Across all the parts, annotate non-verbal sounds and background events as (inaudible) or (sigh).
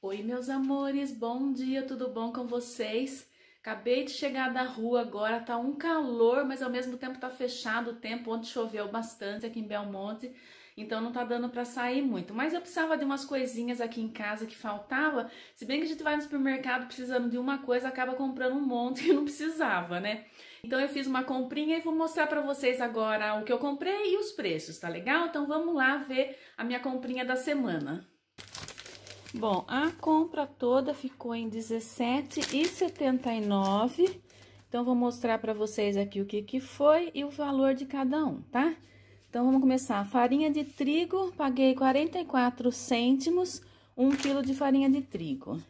Oi, meus amores, bom dia, tudo bom com vocês? Acabei de chegar da rua agora, tá um calor, mas ao mesmo tempo tá fechado o tempo. Ontem choveu bastante aqui em Belmonte, então não tá dando para sair muito. Mas eu precisava de umas coisinhas aqui em casa que faltava. Se bem que a gente vai no supermercado precisando de uma coisa, acaba comprando um monte que (laughs) não precisava, né? Então eu fiz uma comprinha e vou mostrar para vocês agora o que eu comprei e os preços, tá legal? Então vamos lá ver a minha comprinha da semana. Bom, a compra toda ficou em R$17,79. Então, vou mostrar para vocês aqui o que, que foi e o valor de cada um, tá? Então, vamos começar. Farinha de trigo, paguei 44 cêntimos, um quilo de farinha de trigo.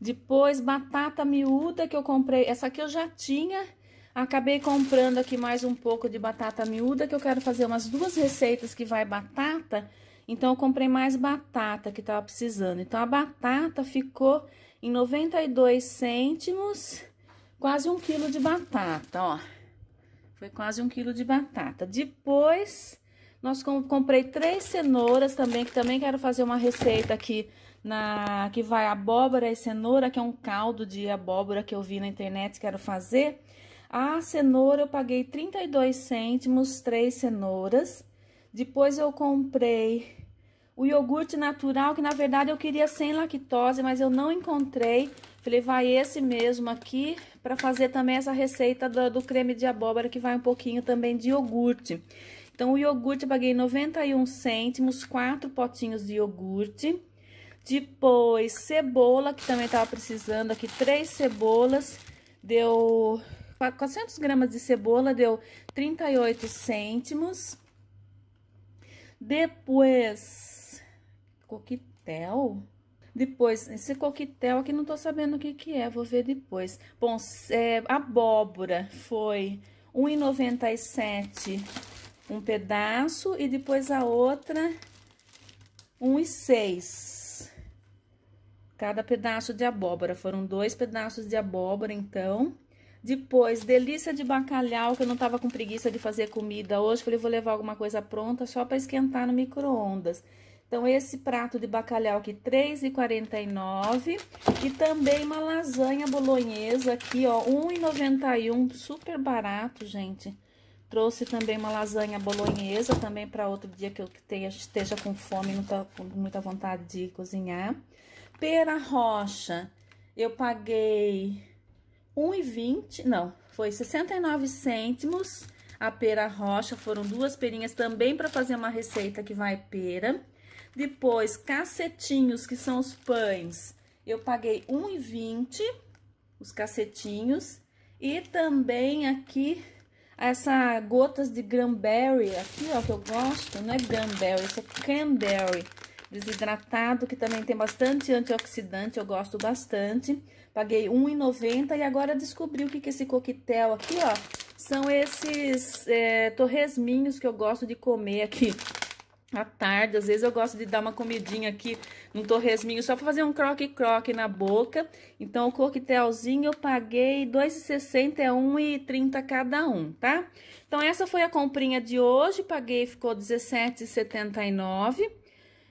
Depois, batata miúda que eu comprei, essa aqui eu já tinha, Acabei comprando aqui mais um pouco de batata miúda, que eu quero fazer umas duas receitas que vai batata. Então, eu comprei mais batata que tava precisando. Então, a batata ficou em 92 cêntimos, quase um quilo de batata, ó. Foi quase um quilo de batata. Depois, nós comprei três cenouras também, que também quero fazer uma receita aqui na que vai abóbora e cenoura, que é um caldo de abóbora que eu vi na internet, quero fazer. A cenoura eu paguei 32 cêntimos, três cenouras. Depois eu comprei o iogurte natural, que na verdade eu queria sem lactose, mas eu não encontrei. Falei, vai esse mesmo aqui, para fazer também essa receita do, do, creme de abóbora, que vai um pouquinho também de iogurte. Então, o iogurte eu paguei 91 cêntimos, quatro potinhos de iogurte. Depois, cebola, que também tava precisando aqui, três cebolas, deu 400 gramas de cebola, deu 38 cêntimos. Depois, coquetel. Depois, esse coquetel aqui não tô sabendo o que que é, vou ver depois. Bom, é, abóbora foi R$1,97 um pedaço e depois a outra R$1,06. Cada pedaço de abóbora, foram dois pedaços de abóbora, então. Depois, delícia de bacalhau, que eu não tava com preguiça de fazer comida hoje. Falei, vou levar alguma coisa pronta só para esquentar no micro-ondas. Então, esse prato de bacalhau aqui, R$3,49. E também uma lasanha bolonhesa aqui, ó, R$1,91, super barato, gente. Trouxe também uma lasanha bolonhesa, também para outro dia que eu tenha, esteja com fome, não tá com muita vontade de cozinhar. Pera rocha, eu paguei 1,20, não, foi 69 cêntimos a pera rocha, foram duas perinhas também para fazer uma receita que vai pera. Depois, cacetinhos, que são os pães, eu paguei 1,20 os cacetinhos. E também aqui, essa gotas de cranberry, aqui, ó, que eu gosto, não é cranberry, isso é cranberry desidratado, que também tem bastante antioxidante, eu gosto bastante. Paguei R$1,90 e agora descobri o que que esse coquetel aqui, ó. São esses é, torresminhos que eu gosto de comer aqui à tarde. Às vezes eu gosto de dar uma comidinha aqui num torresminho só pra fazer um croque-croque na boca. Então, o coquetelzinho eu paguei R$2,60, é R$1,30 cada um, tá? Então, essa foi a comprinha de hoje, paguei, ficou R$17,79.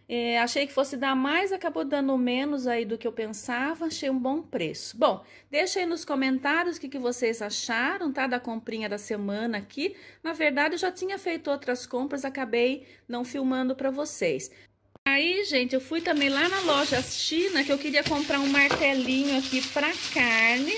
É, achei que fosse dar mais, acabou dando menos aí do que eu pensava, achei um bom preço. Bom, deixa aí nos comentários o que, que vocês acharam, tá? Da comprinha da semana aqui. Na verdade, eu já tinha feito outras compras, acabei não filmando para vocês. Aí, gente, eu fui também lá na loja China, que eu queria comprar um martelinho aqui para carne,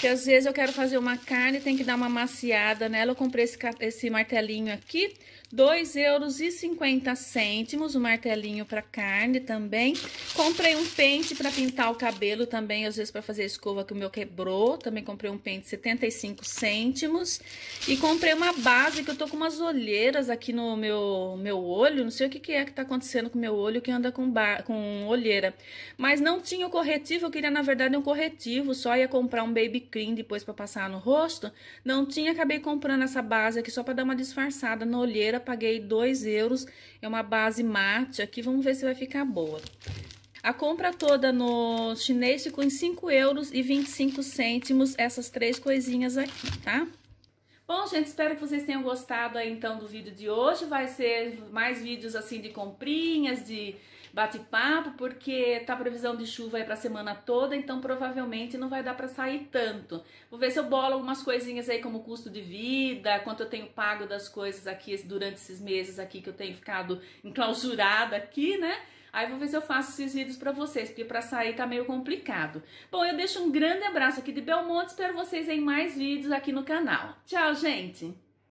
que às vezes eu quero fazer uma carne, tem que dar uma maciada nela. Eu comprei esse, esse martelinho aqui, 2,50 euros o um martelinho para carne também. Comprei um pente para pintar o cabelo também, às vezes para fazer escova que o meu quebrou. Também comprei um pente 75 cêntimos. E comprei uma base que eu tô com umas olheiras aqui no meu, meu olho. Não sei o que, que é que tá acontecendo com o meu olho que anda com, com olheira. Mas não tinha o corretivo, eu queria na verdade um corretivo. Só ia comprar um baby cream depois para passar no rosto. Não tinha, acabei comprando essa base aqui só para dar uma disfarçada na olheira paguei 2 euros, é uma base mate aqui, vamos ver se vai ficar boa. A compra toda no chinês ficou em 5 euros e 25 cêntimos, essas três coisinhas aqui, tá? Bom, gente, espero que vocês tenham gostado aí, então, do vídeo de hoje. Vai ser mais vídeos, assim, de comprinhas, de bate-papo, porque tá previsão de chuva aí pra semana toda, então provavelmente não vai dar para sair tanto. Vou ver se eu bolo algumas coisinhas aí como custo de vida, quanto eu tenho pago das coisas aqui durante esses meses aqui que eu tenho ficado enclausurada aqui, né? Aí vou ver se eu faço esses vídeos para vocês, porque para sair tá meio complicado. Bom, eu deixo um grande abraço aqui de Belmonte, espero vocês em mais vídeos aqui no canal. Tchau, gente!